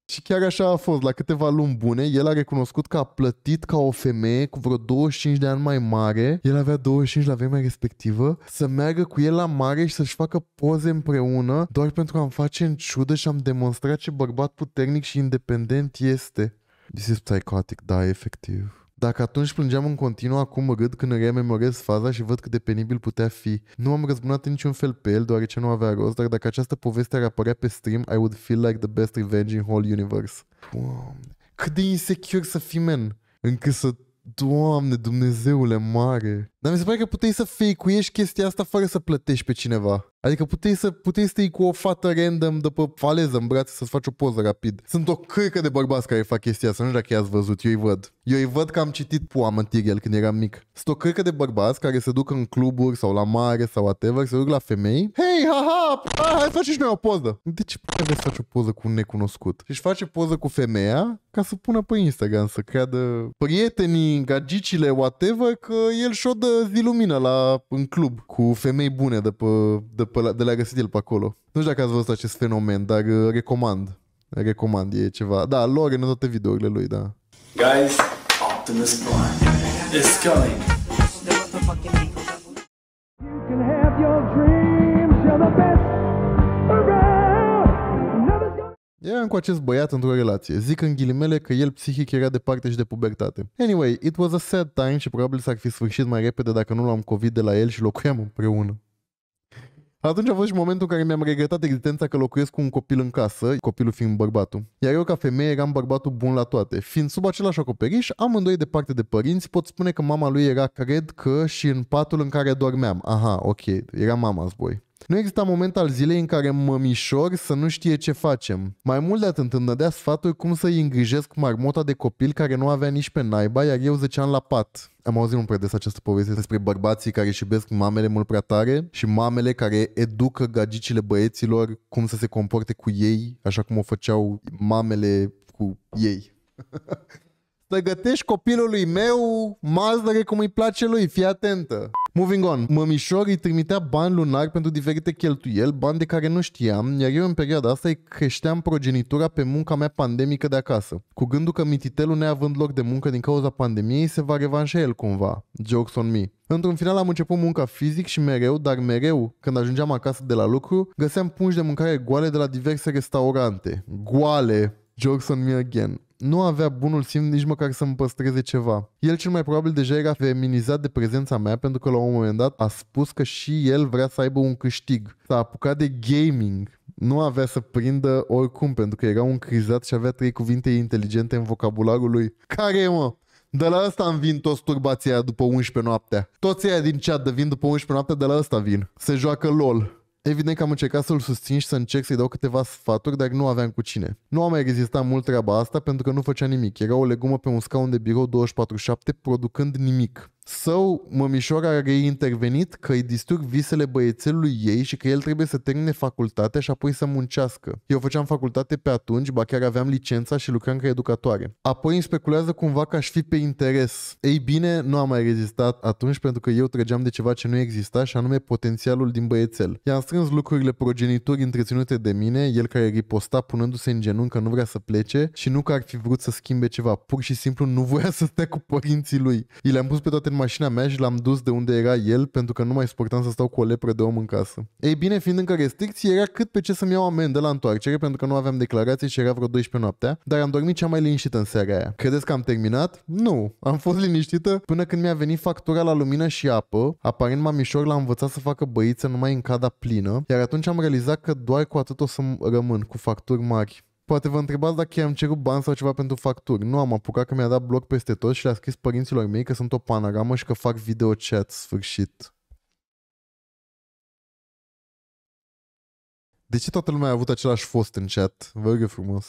Și chiar așa a fost, la câteva luni bune, el a recunoscut că a plătit ca o femeie cu vreo 25 de ani mai mare, el avea 25 la vremea respectivă, să meargă cu el la mare și să-și facă poze împreună, doar pentru a-mi face în ciudă și am demonstrat ce bărbat puternic și independent este. This is psychotic, da, efectiv. Dacă atunci plângeam în continuu, acum mă râd când rememorez faza și văd cât de penibil putea fi. Nu am răzbunat în niciun fel pe el, deoarece nu avea rost, dar dacă această poveste ar apărea pe stream, I would feel like the best revenge in whole universe. Doamne, cât de insecure să fii, men, încât să... Doamne, Dumnezeule mare! Dar mi se pare că puteai să fake chestia asta fără să plătești pe cineva. Adică puteai să, puteai să iei cu o fată random de pe faleză în brațe să-ți faci o poză rapid. Sunt o cârcă de bărbați care fac chestia asta, nu știu dacă i-ați văzut, eu îi văd. Eu îi văd că am citit în tigel. când eram mic. Sunt o cârcă de bărbați care se duc în cluburi sau la mare sau whatever, se duc la femei. Hei, haha, ah, hai faci și noi o poză. De ce trebuie să faci o poză cu un necunoscut? Și face poză cu femeia ca să pună pe Instagram, să creadă prietenii, gagicile, whatever, că el și-o dă dă zi lumină la, în club cu femei bune de, pe, de, pe, de la găsit el pe acolo. Nu știu dacă ați văzut acest fenomen, dar uh, recomand. Recomand, e ceva. Da, lor în toate videourile lui, da. Guys, Optimus Prime is coming. You can have your dreams, you're the best. Era cu acest băiat într-o relație. Zic în ghilimele că el psihic era de parte și de pubertate. Anyway, it was a sad time și probabil s-ar fi sfârșit mai repede dacă nu l-am COVID de la el și locuiam împreună. Atunci a fost și momentul în care mi-am regretat existența că locuiesc cu un copil în casă, copilul fiind bărbatul. Iar eu ca femeie eram bărbatul bun la toate. Fiind sub același acoperiș, amândoi parte de părinți, pot spune că mama lui era, cred că, și în patul în care dormeam. Aha, ok, era mama zboi. Nu exista moment al zilei în care mă mișor să nu știe ce facem. Mai mult de atât îmi dădea sfaturi cum să-i îngrijesc marmota de copil care nu avea nici pe naiba, iar eu zăceam la pat. Am auzit un predes această poveste despre bărbații care își iubesc mamele mult prea tare și mamele care educă gagicile băieților cum să se comporte cu ei, așa cum o făceau mamele cu ei. să gătești copilului meu mazdăre cum îi place lui, fii atentă. Moving on, mămișor îi trimitea bani lunar pentru diferite cheltuieli, bani de care nu știam, iar eu în perioada asta îi creșteam progenitura pe munca mea pandemică de acasă, cu gândul că mititelul neavând loc de muncă din cauza pandemiei se va revanșa el cumva. Jokes on me. Într-un final am început munca fizic și mereu, dar mereu, când ajungeam acasă de la lucru, găseam pungi de mâncare goale de la diverse restaurante. Goale! Jokes on me again nu avea bunul simț nici măcar să-mi păstreze ceva. El cel mai probabil deja era feminizat de prezența mea pentru că la un moment dat a spus că și el vrea să aibă un câștig. S-a apucat de gaming nu avea să prindă oricum, pentru că era un crizat și avea trei cuvinte inteligente în vocabularul lui. Care mă? De la asta am vin toți turbații după 11 noaptea. Toți aia din chat de vin după 11 noaptea, de la asta vin. Se joacă LOL. Evident că am încercat să-l susțin și să încerc să-i dau câteva sfaturi, dar nu aveam cu cine. Nu am mai rezistat mult treaba asta pentru că nu făcea nimic. Era o legumă pe un scaun de birou 24-7 producând nimic. Său, mămișoara a reintervenit că îi distrug visele băiețelului ei și că el trebuie să termine facultatea și apoi să muncească. Eu făceam facultate pe atunci, ba chiar aveam licența și lucram ca educatoare. Apoi îmi speculează cumva că aș fi pe interes. Ei bine, nu am mai rezistat atunci pentru că eu trăgeam de ceva ce nu exista și anume potențialul din băiețel. I-am strâns lucrurile progenituri întreținute de mine, el care riposta punându-se în genunchi că nu vrea să plece și nu că ar fi vrut să schimbe ceva, pur și simplu nu voia să stea cu părinții lui. I le-am pus pe toate mașina mea și l-am dus de unde era el pentru că nu mai suportam să stau cu o lepră de om în casă. Ei bine, fiind încă restricții, era cât pe ce să-mi iau amendă la întoarcere pentru că nu aveam declarații și era vreo 12 noaptea, dar am dormit cea mai liniștită în seara aia. Credeți că am terminat? Nu, am fost liniștită până când mi-a venit factura la lumină și apă, aparent mamișor l-a învățat să facă băiță numai în cada plină, iar atunci am realizat că doar cu atât o să rămân, cu facturi mari. Poate vă întrebați dacă i-am cerut bani sau ceva pentru facturi. Nu am apucat că mi-a dat bloc peste tot și le-a scris părinților mei că sunt o panoramă și că fac video chat sfârșit. De ce toată lumea a avut același fost în chat? Vă rog frumos.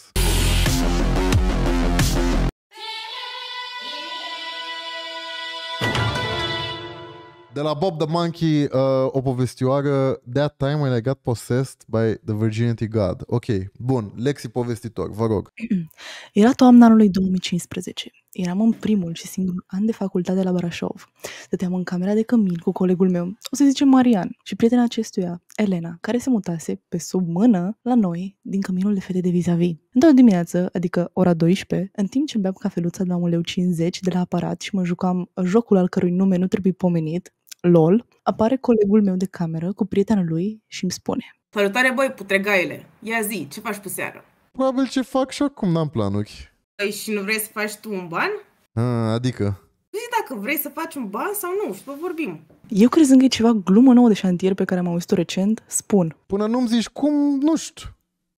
De la Bob the Monkey, uh, o povestioară, That time when I got possessed by the virginity god. Ok, bun, Lexi povestitor, vă rog. Era toamna anului 2015. Eram în primul și singurul an de facultate la Brașov. Stăteam în camera de cămin cu colegul meu, o să zicem Marian, și prietena acestuia, Elena, care se mutase pe sub mână la noi din căminul de fete de vis-a-vis. Într-o dimineață, adică ora 12, în timp ce beam cafeluța de la 50 de la aparat și mă jucam jocul al cărui nume nu trebuie pomenit, lol, apare colegul meu de cameră cu prietenul lui și îmi spune Salutare, băi, putregaile! Ia zi, ce faci cu seara? Probabil ce fac și acum n-am planuri. Păi și nu vrei să faci tu un ban? A, adică? Zi păi dacă vrei să faci un ban sau nu și vă vorbim. Eu crezând că e ceva glumă nouă de șantier pe care am auzit-o recent, spun. Până nu-mi zici cum, nu știu.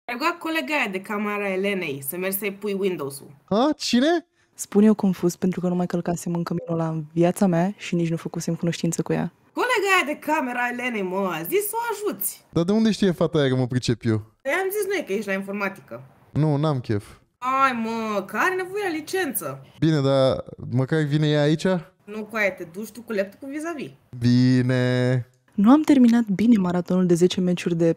Ai colega aia de camera Elenei să mergi să-i pui Windows-ul. A, cine? Spun eu confuz pentru că nu mai călcasem încă minola în viața mea și nici nu făcusem cunoștință cu ea. Colega aia de camera Elena mă, a zis să o ajuți. Dar de unde știe fata aia că mă pricep eu? I-am păi zis noi că ești la informatică. Nu, n-am chef. Ai, mă, că are nevoie la licență. Bine, dar măcar vine ea aici? Nu, cu aia te duci tu cu laptopul vis-a-vis. Bine. Nu am terminat bine maratonul de 10 meciuri de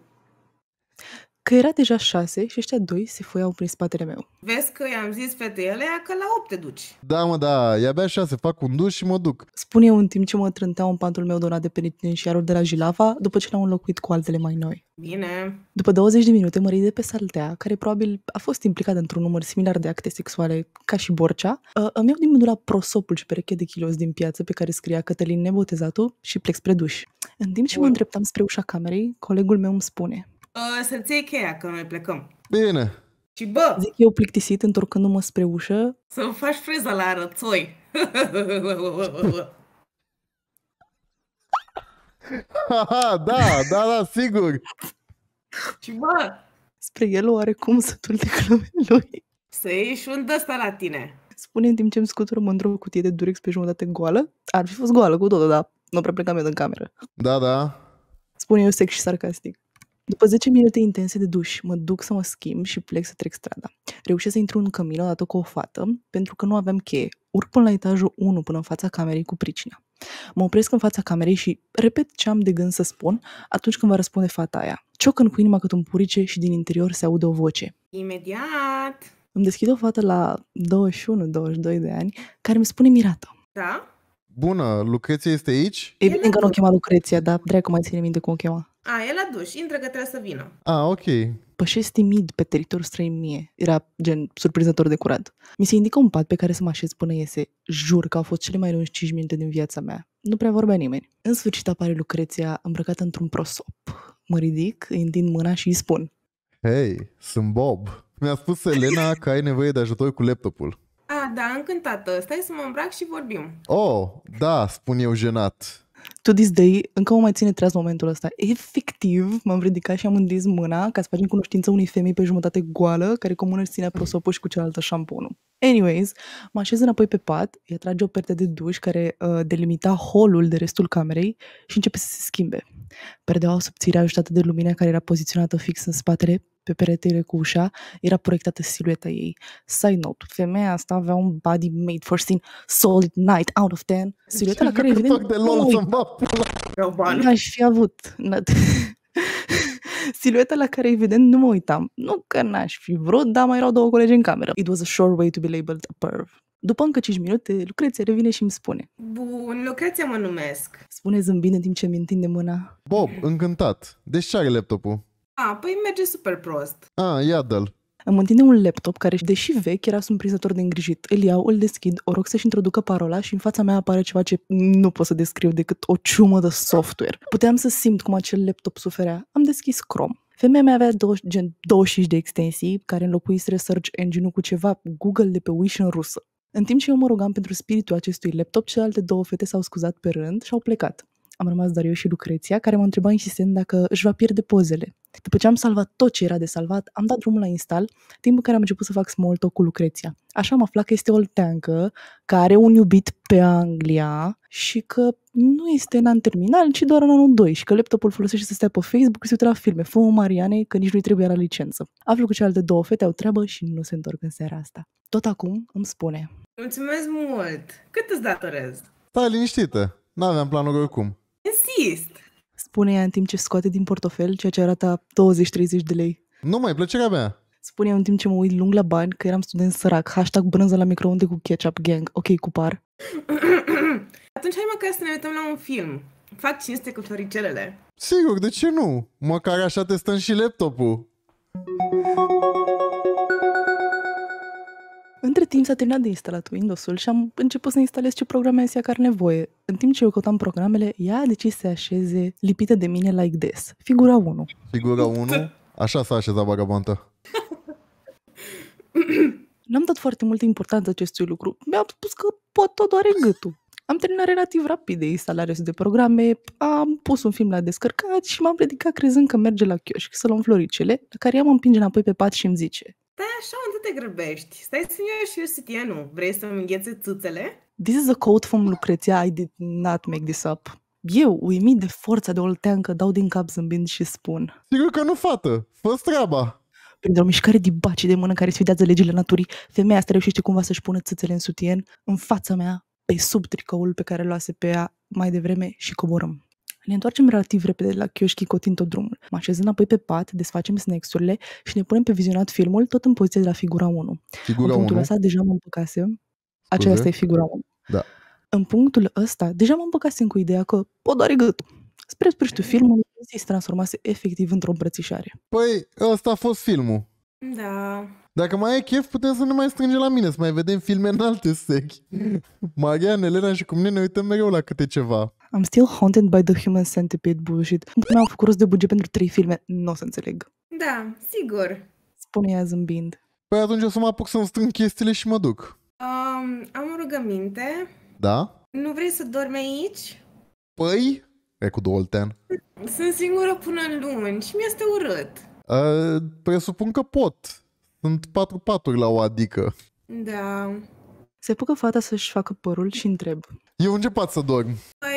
că era deja șase și ăștia doi se foiau prin spatele meu. Vezi că i-am zis fetei alea că la opt te duci. Da, mă, da, e abia șase, fac un duș și mă duc. Spune eu în timp ce mă trânteau în pantul meu donat de penitin și de la Jilava, după ce l-au înlocuit cu altele mai noi. Bine. După 20 de minute mă de pe saltea, care probabil a fost implicată într-un număr similar de acte sexuale ca și Borcea, ă, îmi iau din la prosopul și pereche de kilos din piață pe care scria Cătălin Nebotezatul și plec spre duș. În timp ce mă îndreptam spre ușa camerei, colegul meu îmi spune Ă, să-ți iei cheia, că noi plecăm. Bine. Și bă... Zic eu plictisit, întorcându-mă spre ușă. Să faci freza la arățoi. da, da, da, sigur. Și bă... Spre el oarecum sătul de glume lui. Să iei și un dăsta la tine. Spune în timp ce îmi scutură mândru o cutie de durex pe jumătate goală. Ar fi fost goală cu totul, dar nu prea plecam eu din cameră. Da, da. Spune eu sec și sarcastic. După 10 minute intense de duș, mă duc să mă schimb și plec să trec strada. Reușesc să intru în cămin odată cu o fată, pentru că nu aveam cheie. Urc până la etajul 1, până în fața camerei cu pricina. Mă opresc în fața camerei și repet ce am de gând să spun atunci când va răspunde fata aia. în cu inima cât un purice și din interior se aude o voce. Imediat! Îmi deschid o fată la 21-22 de ani care îmi spune mirată. Da? Bună, Lucreția este aici? E bine că nu o chema Lucreția, dar dracu mai ține minte cum o chema. A, e la duș, intră că trebuie să vină. A, ok. Pășesc timid pe teritoriul străin mie. Era gen surprinzător de curat. Mi se indică un pat pe care să mă așez până iese. Jur că au fost cele mai lungi 5 minute din viața mea. Nu prea vorbea nimeni. În sfârșit apare Lucreția îmbrăcată într-un prosop. Mă ridic, îi întind mâna și îi spun. Hei, sunt Bob. Mi-a spus Elena că ai nevoie de ajutor cu laptopul. A, da, încântată. Stai să mă îmbrac și vorbim. Oh, da, spun eu jenat to this day, încă mă mai ține treaz momentul ăsta. Efectiv, m-am ridicat și am îndes mâna ca să facem cunoștință unei femei pe jumătate goală, care cu mână își ținea prosopul și cu cealaltă șamponul. Anyways, mă așez înapoi pe pat, îi atrage o perte de duș care uh, delimita holul de restul camerei și începe să se schimbe. Perdeaua subțire ajutată de lumina care era poziționată fix în spatele pe peretele cu ușa, era proiectată silueta ei. Side note, femeia asta avea un body made for sin. solid night out of ten. Silueta la care evident... de LOL să mă Aș fi avut. silueta la care evident nu mă uitam. Nu că n-aș fi vrut, dar mai erau două colegi în cameră. It was a short way to be labeled a perv. După încă 5 minute, Lucreția revine și îmi spune. Bun, Lucreția mă numesc. Spune zâmbind în timp ce mi întinde mâna. Bob, încântat. Deci ce are laptopul? A, păi merge super prost. A, ia l Îmi întinde un laptop care, deși vechi, era surprinzător de îngrijit. Îl iau, îl deschid, o rog să-și introducă parola și în fața mea apare ceva ce nu pot să descriu decât o ciumă de software. Puteam să simt cum acel laptop suferea. Am deschis Chrome. Femeia mea avea 20, gen 25 de extensii care înlocuise Search Engine-ul cu ceva Google de pe Wish în rusă. În timp ce eu mă rugam pentru spiritul acestui laptop, celelalte două fete s-au scuzat pe rând și au plecat am rămas doar eu și Lucreția, care mă întreba insistent dacă își va pierde pozele. După ce am salvat tot ce era de salvat, am dat drumul la instal, timp în care am început să fac small talk cu Lucreția. Așa am aflat că este olteancă, că are un iubit pe Anglia și că nu este în an terminal, ci doar în anul 2 și că laptopul folosește să stea pe Facebook și să uite la filme. fă Marianei că nici nu-i trebuia la licență. Aflu cu cealaltă două fete au treabă și nu se întorc în seara asta. Tot acum îmi spune. Mulțumesc mult! Cât îți datorez? Stai liniștită! N-aveam planul oricum realist! Spune ea în timp ce scoate din portofel ceea ce arată 20-30 de lei. Nu mai plăcerea mea! Spune ea în timp ce mă uit lung la bani că eram student sărac. Hashtag brânză la microunde cu ketchup gang. Ok, cu par. Atunci hai măcar să ne uităm la un film. Fac cinste cu floricelele. Sigur, de ce nu? Măcar așa testăm și laptopul. Între timp s-a terminat de instalat Windows-ul și am început să instalez ce programe am care nevoie. În timp ce eu căutam programele, ea a decis să se așeze lipită de mine like this. Figura 1. Figura 1? Așa s-a așezat vagabonta. N-am dat foarte multă importanță acestui lucru. Mi-am spus că pot tot doare gâtul. Am terminat relativ rapid de instalare de programe, am pus un film la descărcat și m-am ridicat crezând că merge la chioșc să luăm floricele, la care ea mă împinge înapoi pe pat și îmi zice Stai așa, unde te grăbești? Stai să-mi și eu sitienul. Vrei să-mi înghețe țâțele? This is a quote from Lucreția. I did not make this up. Eu, uimit de forța de olteancă, dau din cap zâmbind și spun. Sigur că nu, fată! fă treaba! Printr-o mișcare de baci de mână care sfidează legile naturii, femeia asta reușește cumva să-și pună țâțele în sutien, în fața mea, pe sub tricoul pe care luase pe ea mai devreme și coborăm. Ne întoarcem relativ repede la chioșchi cotind tot drumul. Mă așez înapoi pe pat, desfacem snacks-urile și ne punem pe vizionat filmul tot în poziție de la figura 1. Figura în punctul 1? ăsta deja mă împăcase. Aceasta e figura 1. Da. În punctul ăsta deja mă împăcasem cu ideea că o doare gât. Spre sfârșitul filmului, se transformase efectiv într-o îmbrățișare. Păi, ăsta a fost filmul. Da. Dacă mai e chef, putem să ne mai strângem la mine, să mai vedem filme în alte sechi. Maria, Elena și cu mine ne uităm mereu la câte ceva. I'm still haunted by the human centipede bullshit. Nu am făcut rost de buget pentru trei filme. Nu o să înțeleg. Da, sigur. Spune ea zâmbind. Păi atunci o să mă apuc să-mi strâng chestiile și mă duc. Um, am o rugăminte. Da? Nu vrei să dormi aici? Păi? E cu Dolten. Sunt singură până în luni și mi-este urât. Uh, presupun că pot. Sunt patru paturi la o adică. Da. Se pucă fata să-și facă părul și întreb. Eu începat să dorm. Uh,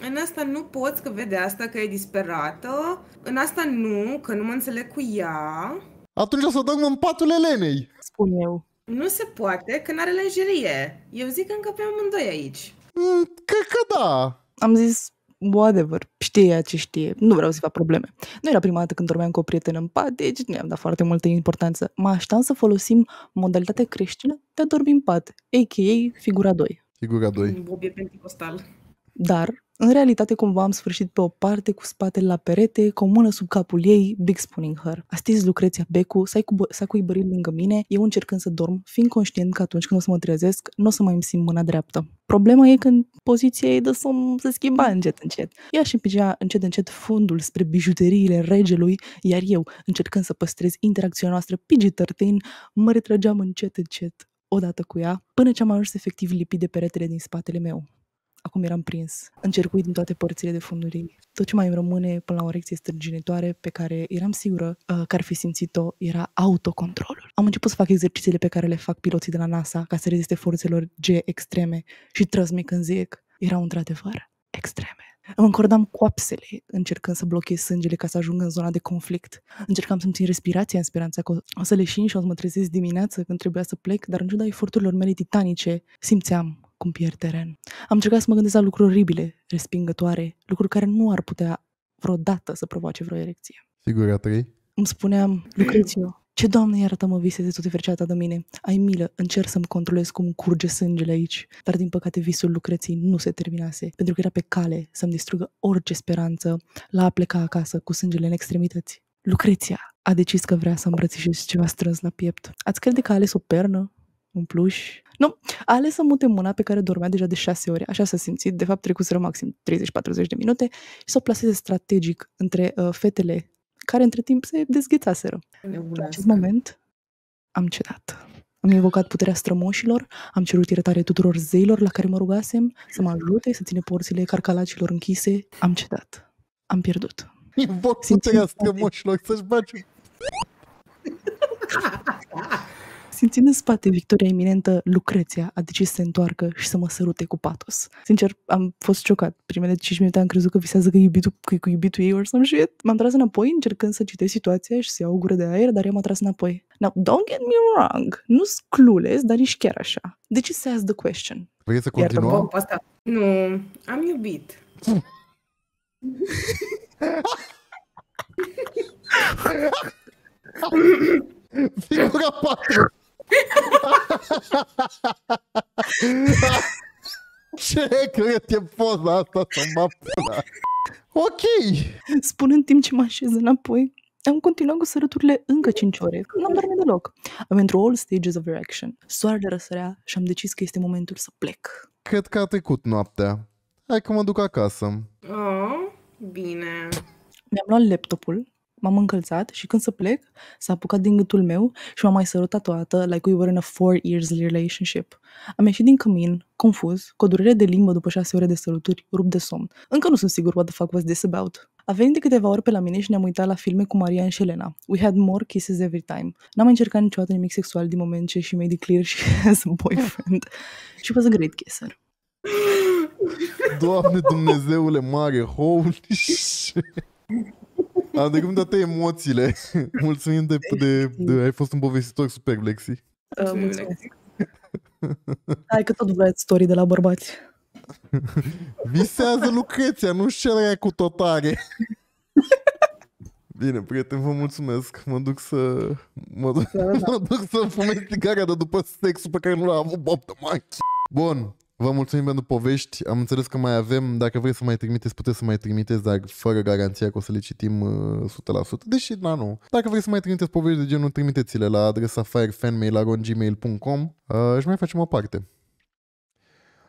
în asta nu poți că vede asta că e disperată, în asta nu, că nu mă înțeleg cu ea. Atunci o să dăm în patul Elenei. Spun eu. Nu se poate, că n-are lenjerie. Eu zic că încă pe amândoi aici. Mm, cred că da. Am zis, whatever, știe ea ce știe, nu vreau să fac probleme. Nu era prima dată când dormeam cu o prietenă în pat, deci nu am dat foarte multă importanță. Mă așteptam să folosim modalitatea creștină de a dormi în pat, a.k.a. figura 2. Figura 2. pentru pentecostal. Dar în realitate, cumva am sfârșit pe o parte cu spatele la perete, cu o mână sub capul ei, big spooning her. A stins Lucreția becu, s-a, cuibărit lângă mine, eu încercând să dorm, fiind conștient că atunci când o să mă trezesc, nu o să mai îmi simt mâna dreaptă. Problema e când poziția ei de somn se schimba încet, încet. Ea și împingea încet, încet fundul spre bijuteriile regelui, iar eu, încercând să păstrez interacțiunea noastră PG-13, mă retrăgeam încet, încet, odată cu ea, până ce am ajuns efectiv lipit de peretele din spatele meu acum eram prins în din toate părțile de funduri. Tot ce mai îmi rămâne până la o erecție stângenitoare pe care eram sigură uh, că ar fi simțit-o era autocontrolul. Am început să fac exercițiile pe care le fac piloții de la NASA ca să reziste forțelor G extreme și trăsmic când zic, erau într-adevăr extreme. Îmi încordam coapsele, încercând să blochez sângele ca să ajung în zona de conflict. Încercam să-mi țin respirația în speranța că o să leșin și o să mă trezesc dimineață când trebuia să plec, dar în ciuda eforturilor mele titanice, simțeam cum pierd teren. Am încercat să mă gândesc la lucruri oribile, respingătoare, lucruri care nu ar putea vreodată să provoace vreo erecție. Sigur, a trei? Îmi spuneam, Lucrețiu, ce, Doamne, iartă-mă, visezi tu fericeata de mine. Ai milă, încerc să-mi controlez cum curge sângele aici. Dar, din păcate, visul lucreții nu se terminase, pentru că era pe cale să-mi distrugă orice speranță la a pleca acasă cu sângele în extremități. Lucreția a decis că vrea să îmbrățișez ceva strâns la piept. Ați crede că a ales o pernă, un pluș, nu, a ales să mute mâna pe care dormea deja de șase ore, așa s-a simțit, de fapt trecuseră maxim 30-40 de minute, și să o placeze strategic între uh, fetele care între timp se dezghețaseră. Nebunesc. În acest moment am cedat. Am invocat puterea strămoșilor, am cerut iertare tuturor zeilor la care mă rugasem să mă ajute să ține porțile carcalacilor închise. Am cedat. Am pierdut. Invoc puterea strămoșilor să-și bage Simțind în spate victoria iminentă, Lucreția a decis să se întoarcă și să mă sărute cu patos. Sincer, am fost șocat. Primele 5 minute am crezut că visează că iubitul, că cu iubitul ei or some shit. M-am tras înapoi încercând să citesc situația și să iau o gură de aer, dar ea m-a tras înapoi. Now, don't get me wrong, nu s clueless, dar nici chiar așa. ce se ask the question? Vrei să continuăm? Nu, am iubit. Figura 4 Ce cred e poza asta să mă pula? Ok. Spun în timp ce mă așez înapoi. Am continuat cu sărăturile încă 5 ore. Nu am dormit deloc. Am intrat all stages of reaction. Soarele răsărea și am decis că este momentul să plec. Cred că a trecut noaptea. Hai că mă duc acasă. Oh, bine. Mi-am luat laptopul m-am încălțat și când să plec, s-a apucat din gâtul meu și m-a mai sărutat toată like we were in a four years relationship. Am ieșit din cămin, confuz, cu o durere de limbă după șase ore de săruturi, rupt de somn. Încă nu sunt sigur what the fuck was this about. A venit de câteva ori pe la mine și ne-am uitat la filme cu Maria și Elena. We had more kisses every time. N-am încercat niciodată nimic sexual din moment ce și made it clear și has a boyfriend. She was a great kisser. Doamne Dumnezeule mare, holy shit! Am de gând toate emoțiile. Mulțumim de, de, de, Ai fost un povestitor super, Lexi. Uh, Hai că tot vreți story de la bărbați. Visează Lucreția, nu știu cu totare. Bine, prieten, vă mulțumesc. Mă duc să... Mă duc, da. mă duc să fumez tigara de după sexul pe care nu l-a avut Bob de Bun, Vă mulțumim pentru povești. Am înțeles că mai avem. Dacă vrei să mai trimiteți, puteți să mai trimiteți, dar fără garanția că o să le citim 100%. Uh, Deși, na, nu. Dacă vrei să mai trimiteți povești de genul, trimiteți-le la adresa firefanmail.gmail.com uh, și mai facem o parte.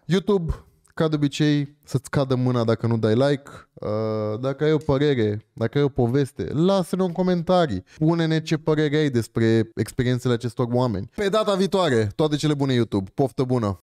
YouTube, ca de obicei, să-ți cadă mâna dacă nu dai like. Uh, dacă ai o părere, dacă ai o poveste, lasă-ne în comentarii. Pune-ne ce părere ai despre experiențele acestor oameni. Pe data viitoare, toate cele bune YouTube. Poftă bună!